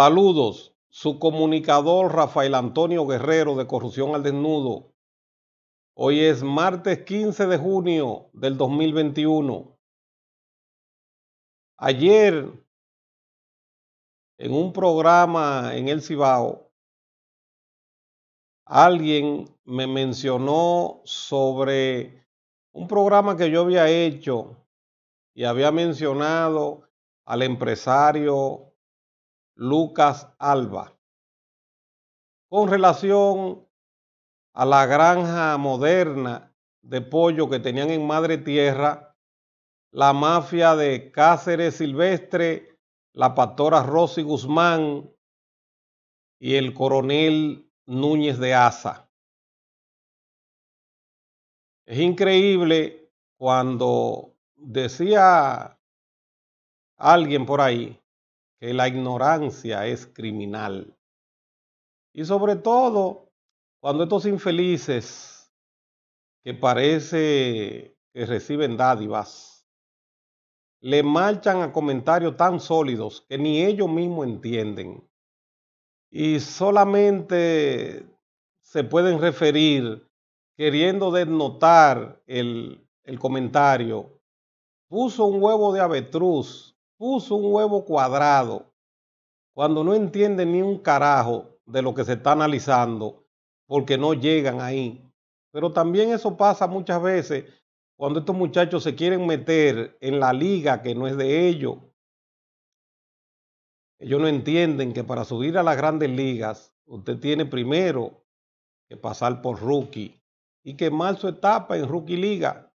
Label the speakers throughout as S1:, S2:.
S1: Saludos, su comunicador Rafael Antonio Guerrero de Corrupción al Desnudo.
S2: Hoy es martes 15 de junio del 2021. Ayer, en un programa en El Cibao, alguien
S1: me mencionó sobre un programa que yo había hecho y había mencionado al empresario Lucas Alba. Con relación a la granja moderna de pollo que tenían en Madre Tierra, la mafia de Cáceres Silvestre, la pastora Rosy Guzmán
S2: y el coronel Núñez de Asa. Es increíble cuando decía alguien por ahí que la ignorancia
S1: es criminal. Y sobre todo, cuando estos infelices que parece que reciben dádivas, le marchan a comentarios tan sólidos que ni ellos mismos entienden. Y solamente se pueden referir queriendo desnotar el, el comentario. Puso un huevo de avetruz puso un huevo cuadrado cuando no entiende ni un carajo de lo que se está analizando porque no llegan ahí. Pero también eso pasa muchas veces cuando estos muchachos se quieren meter en la liga que no es de ellos. Ellos no entienden que para subir a las grandes ligas usted tiene primero que pasar por rookie y quemar su etapa en rookie liga.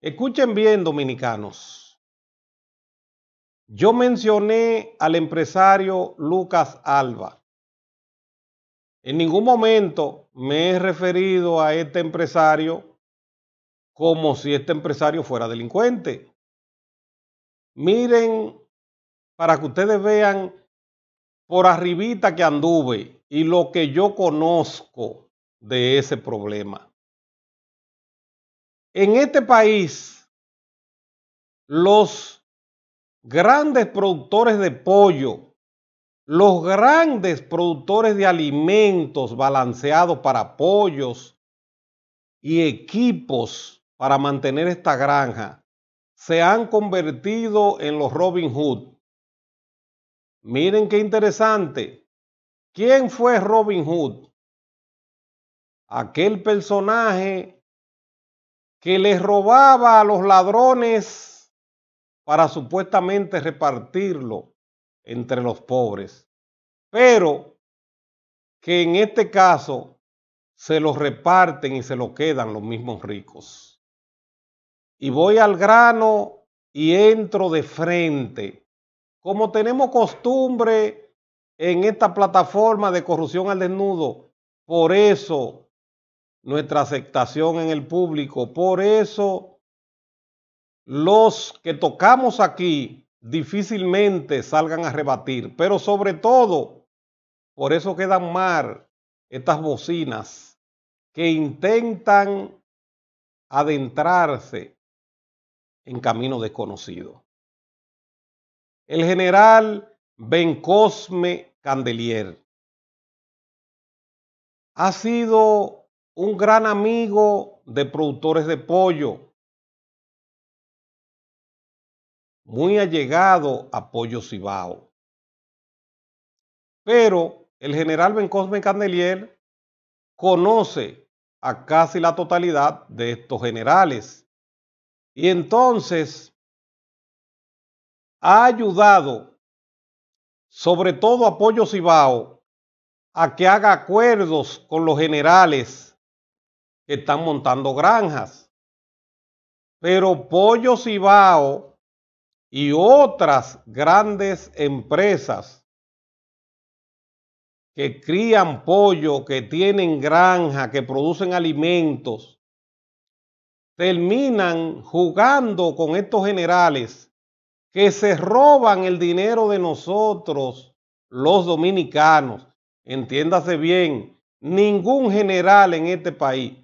S1: Escuchen bien, dominicanos. Yo mencioné al empresario Lucas Alba. En ningún momento me he referido a este empresario como si este empresario fuera delincuente. Miren, para que ustedes vean por arribita que anduve y lo que yo conozco de ese
S2: problema. En este país, los grandes productores de pollo,
S1: los grandes productores de alimentos balanceados para pollos y equipos para mantener esta granja se han convertido en los Robin Hood. Miren qué interesante. ¿Quién fue Robin Hood? Aquel personaje que les robaba a los ladrones para supuestamente repartirlo entre los pobres, pero que en este caso se lo reparten y se lo quedan los mismos ricos. Y voy al grano y entro de frente, como tenemos costumbre en esta plataforma de corrupción al desnudo, por eso nuestra aceptación en el público, por eso los que tocamos aquí difícilmente salgan a rebatir, pero sobre todo, por eso quedan mal estas bocinas que intentan adentrarse en camino
S2: desconocido. El general cosme Candelier ha sido un gran amigo de productores de pollo muy allegado a Pollo Cibao. Pero el general Bencosme Candelier conoce
S1: a casi la totalidad de estos generales. Y entonces
S2: ha ayudado sobre todo a Pollo Cibao a que haga acuerdos con los generales
S1: que están montando granjas. Pero Pollo Cibao y otras grandes empresas que crían pollo, que tienen granja, que producen alimentos, terminan jugando con estos generales que se roban el dinero de nosotros, los dominicanos. Entiéndase bien, ningún general en este país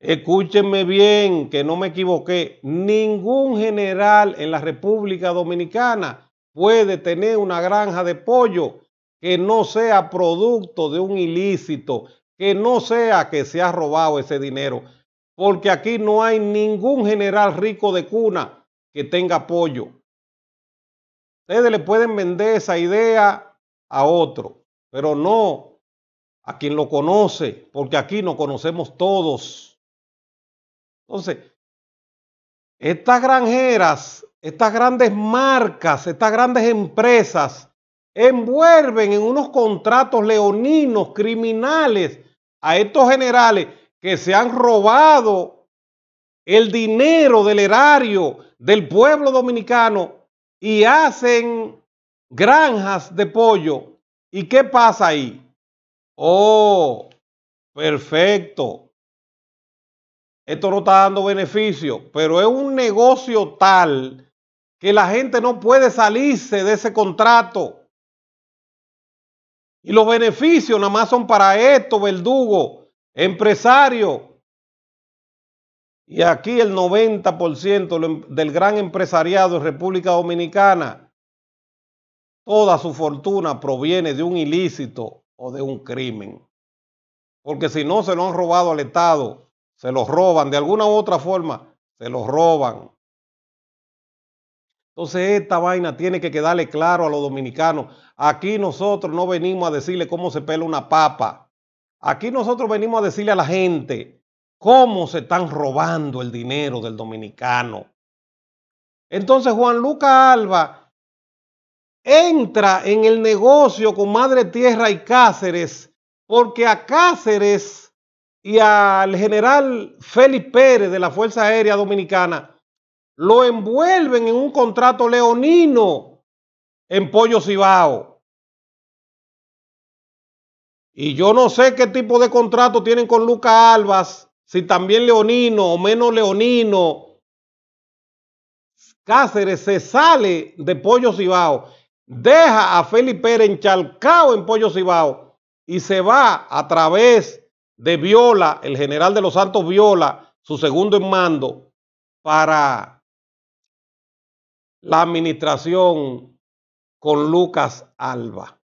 S1: Escúchenme bien, que no me equivoqué. Ningún general en la República Dominicana puede tener una granja de pollo que no sea producto de un ilícito, que no sea que se ha robado ese dinero. Porque aquí no hay ningún general rico de cuna que tenga pollo. Ustedes le pueden vender esa idea a otro, pero no a quien lo conoce, porque aquí nos conocemos todos. Entonces, estas granjeras, estas grandes marcas, estas grandes empresas envuelven en unos contratos leoninos, criminales, a estos generales que se han robado el dinero del erario del pueblo dominicano y hacen granjas de pollo. ¿Y qué pasa ahí? Oh, perfecto esto no está dando beneficio, pero es un negocio tal que la gente no puede salirse de ese contrato. Y los beneficios nada más son para esto, verdugo, empresario. Y aquí el 90% em, del gran empresariado en República Dominicana, toda su fortuna proviene de un ilícito o de un crimen. Porque si no, se lo han robado al Estado se los roban, de alguna u otra forma, se los roban. Entonces esta vaina tiene que quedarle claro a los dominicanos. Aquí nosotros no venimos a decirle cómo se pela una papa. Aquí nosotros venimos a decirle a la gente cómo se están robando el dinero del dominicano. Entonces Juan Luca Alba entra en el negocio con Madre Tierra y Cáceres porque a Cáceres y al general Félix Pérez de la Fuerza Aérea Dominicana, lo envuelven en un contrato leonino en Pollo Cibao. Y yo no sé qué tipo de contrato tienen con Luca Albas, si también leonino o menos leonino. Cáceres se sale de Pollo Cibao, deja a Félix Pérez Chalcao en Pollo Cibao y se va a través de Viola, el general de los Santos Viola, su segundo en mando, para la administración con Lucas Alba.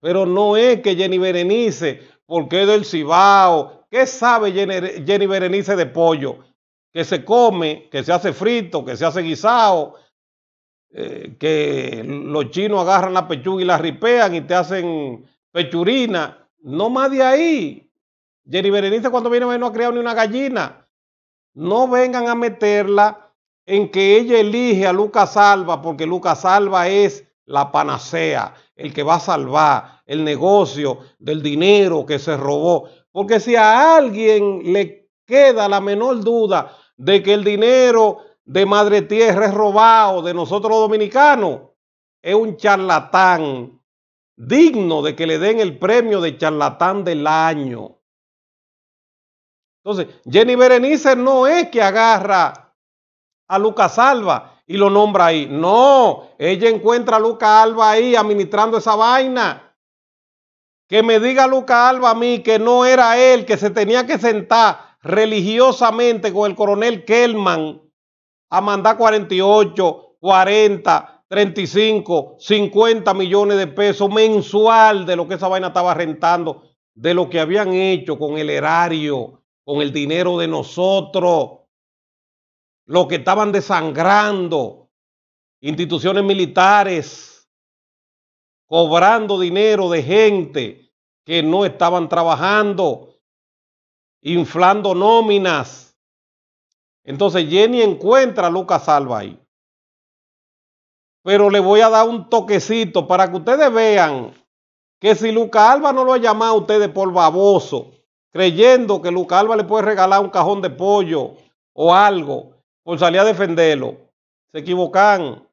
S1: Pero no es que Jenny Berenice, porque es del Cibao, ¿qué sabe Jenny, Berenice de pollo? Que se come, que se hace frito, que se hace guisado, eh, que los chinos agarran la pechuga y la ripean y te hacen pechurina no más de ahí. Jenny Berenice cuando viene no ha creado ni una gallina. No vengan a meterla en que ella elige a Lucas Salva, porque Lucas Salva es la panacea, el que va a salvar el negocio del dinero que se robó. Porque si a alguien le queda la menor duda de que el dinero de Madre Tierra es robado de nosotros los dominicanos, es un charlatán digno de que le den el premio de charlatán del año. Entonces, Jenny Berenice no es que agarra a Lucas Alba y lo nombra ahí. No, ella encuentra a Lucas Alba ahí administrando esa vaina. Que me diga Lucas Alba a mí que no era él que se tenía que sentar religiosamente con el coronel Kelman a mandar 48, 40, 35, 50 millones de pesos mensual de lo que esa vaina estaba rentando, de lo que habían hecho con el erario, con el dinero de nosotros, lo que estaban desangrando, instituciones militares, cobrando dinero de gente que no estaban trabajando, inflando nóminas. Entonces Jenny encuentra a Lucas Alba ahí pero le voy a dar un toquecito para que ustedes vean que si Luca Alba no lo ha llamado a ustedes por baboso, creyendo que Luca Alba le puede regalar un cajón de pollo o algo por salir a defenderlo, se equivocan.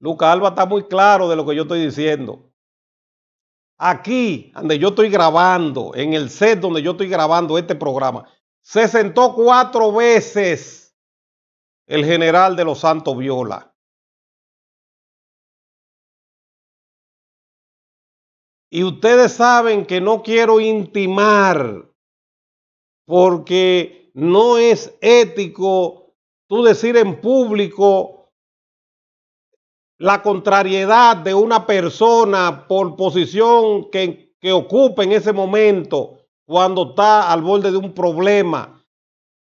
S1: Luca Alba está muy claro de lo que yo estoy diciendo. Aquí, donde yo estoy grabando, en el set donde yo estoy grabando
S2: este programa, se sentó cuatro veces el general de los Santos Viola. Y ustedes saben que no quiero intimar
S1: porque no es ético tú decir en público la contrariedad de una persona por posición que, que ocupa en ese momento cuando está al borde de un problema,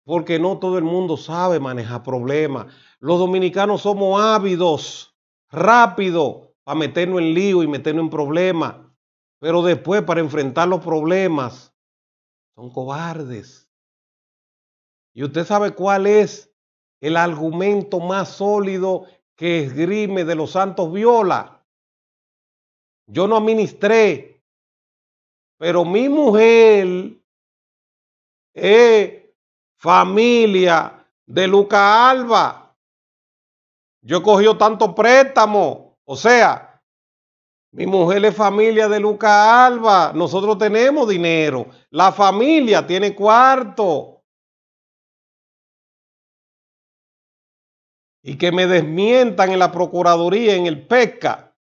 S1: porque no todo el mundo sabe manejar problemas. Los dominicanos somos ávidos, rápidos a meternos en lío y meternos en problemas. Pero después para enfrentar los problemas son cobardes. Y usted sabe cuál es el argumento más sólido que esgrime de los santos viola. Yo no administré, pero mi mujer es familia de Luca Alba. Yo he cogido tanto préstamo. O sea, mi mujer es familia de Lucas Alba. Nosotros tenemos dinero. La familia tiene
S2: cuarto. Y que me desmientan en la Procuraduría, en el PECA,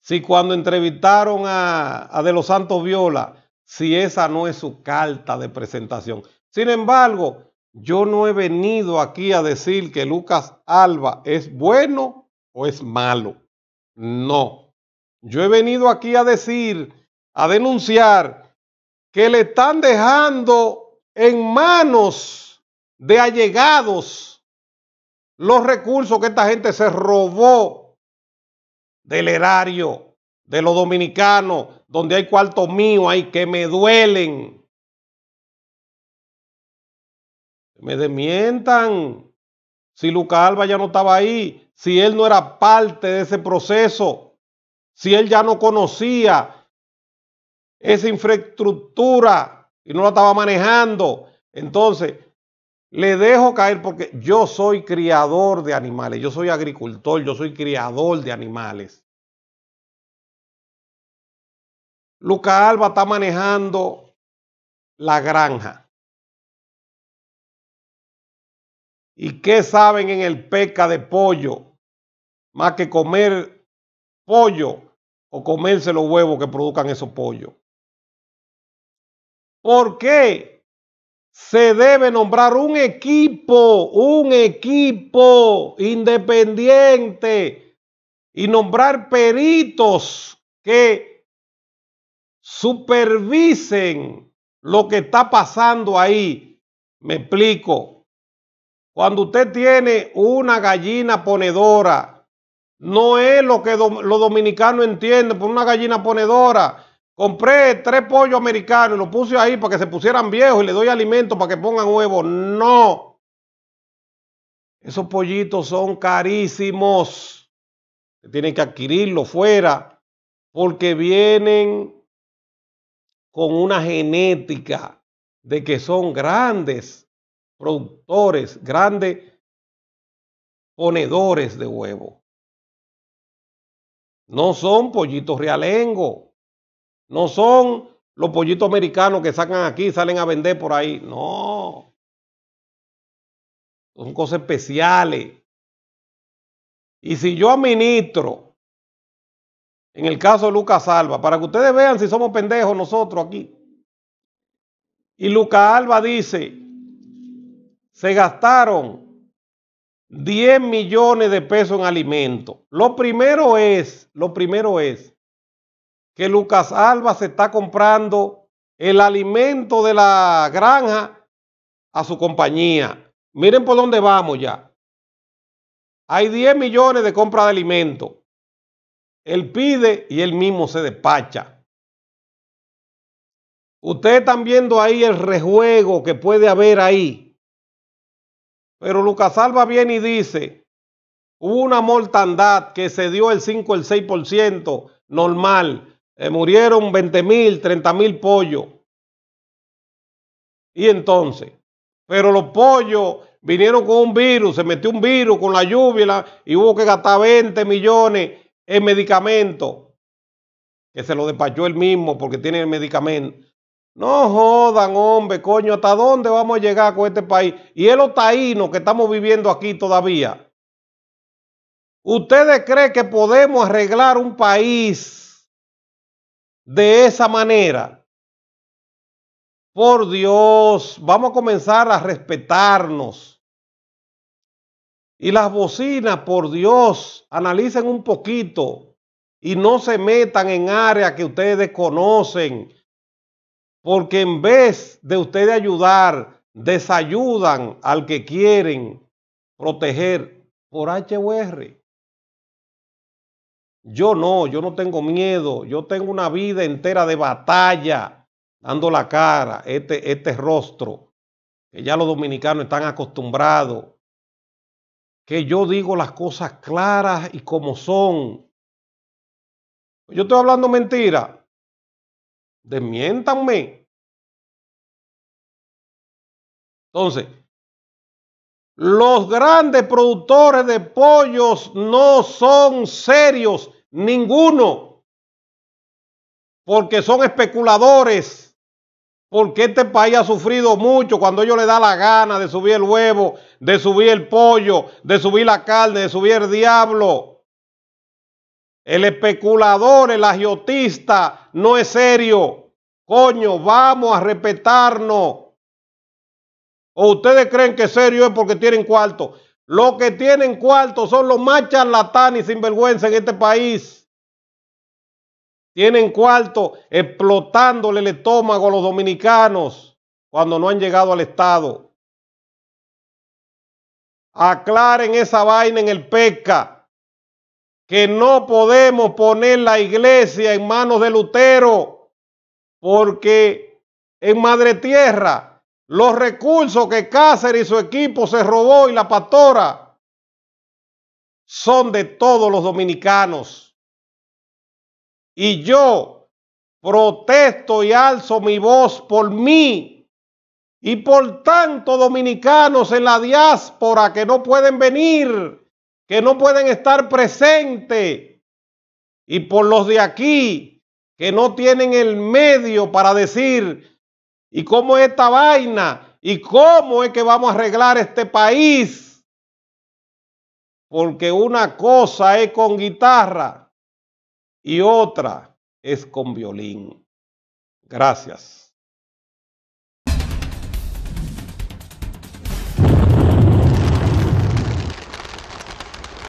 S2: si cuando entrevistaron
S1: a, a De los Santos Viola, si esa no es su carta de presentación. Sin embargo, yo no he venido aquí a decir que Lucas Alba es bueno o es malo. No. Yo he venido aquí a decir, a denunciar, que le están dejando en manos de allegados los recursos que esta gente se robó del erario, de los dominicanos, donde hay cuartos míos ahí que me duelen. Me desmientan si Luca Alba ya no estaba ahí, si él no era parte de ese proceso si él ya no conocía esa infraestructura y no la estaba manejando? Entonces, le dejo caer porque yo soy criador de animales, yo soy agricultor, yo soy criador de animales.
S2: Luca Alba está manejando la granja. ¿Y qué saben en el peca de pollo? Más que comer pollo o comerse los huevos que produzcan esos pollos. ¿Por qué
S1: se debe nombrar un equipo, un equipo independiente y nombrar peritos que supervisen lo que está pasando ahí? Me explico. Cuando usted tiene una gallina ponedora no es lo que los dominicanos entienden por una gallina ponedora. Compré tres pollos americanos y los puse ahí para que se pusieran viejos y le doy alimento para que pongan huevos. No. Esos pollitos son carísimos. Tienen que adquirirlo fuera porque vienen con una genética de que son
S2: grandes productores, grandes ponedores de huevos. No son pollitos realengo.
S1: No son los pollitos americanos que sacan aquí y salen a vender por ahí.
S2: No. Son cosas especiales. Y si yo administro, en el caso de Lucas
S1: Alba, para que ustedes vean si somos pendejos nosotros aquí. Y Lucas Alba dice, se gastaron 10 millones de pesos en alimento. Lo primero es, lo primero es que Lucas Alba se está comprando el alimento de la granja a su compañía. Miren por dónde vamos ya. Hay 10 millones de compra de alimentos. Él pide y él mismo se
S2: despacha. Ustedes están viendo ahí el rejuego que puede haber ahí pero Lucas Alba viene y dice,
S1: hubo una mortandad que se dio el 5, el 6% normal. Eh, murieron 20 mil, 30 mil pollos. Y entonces, pero los pollos vinieron con un virus, se metió un virus con la lluvia y hubo que gastar 20 millones en medicamentos, que se lo despachó él mismo porque tiene el medicamento, no jodan, hombre, coño, ¿hasta dónde vamos a llegar con este país? Y el lo que estamos viviendo aquí todavía.
S2: ¿Ustedes creen que podemos arreglar un país de esa manera? Por Dios, vamos a comenzar a respetarnos. Y las bocinas,
S1: por Dios, analicen un poquito y no se metan en áreas que ustedes conocen. Porque en vez de ustedes ayudar, desayudan al que quieren proteger por HUR. Yo no, yo no tengo miedo, yo tengo una vida entera de batalla, dando la cara, este, este rostro, que ya los dominicanos están acostumbrados, que yo digo las
S2: cosas claras y como son. Yo estoy hablando mentira. Desmiéntanme. Entonces, los grandes productores de
S1: pollos no son serios, ninguno, porque son especuladores, porque este país ha sufrido mucho cuando ellos le da la gana de subir el huevo, de subir el pollo, de subir la carne, de subir el diablo. El especulador, el agiotista, no es serio. Coño, vamos a respetarnos. ¿O ustedes creen que serio es porque tienen cuarto? Los que tienen cuarto son los más charlatanes y sinvergüenza en este país. Tienen cuarto explotándole el estómago a los dominicanos cuando no han llegado al Estado. Aclaren esa vaina en el PECA que no podemos poner la iglesia en manos de Lutero, porque en Madre Tierra los recursos que Cáceres y su equipo se robó y la pastora son de todos los dominicanos. Y yo protesto y alzo mi voz por mí y por tanto dominicanos en la diáspora que no pueden venir que no pueden estar presentes y por los de aquí que no tienen el medio para decir, ¿y cómo es esta vaina? ¿Y cómo es que vamos a arreglar este país? Porque una cosa es con guitarra y otra es con violín. Gracias.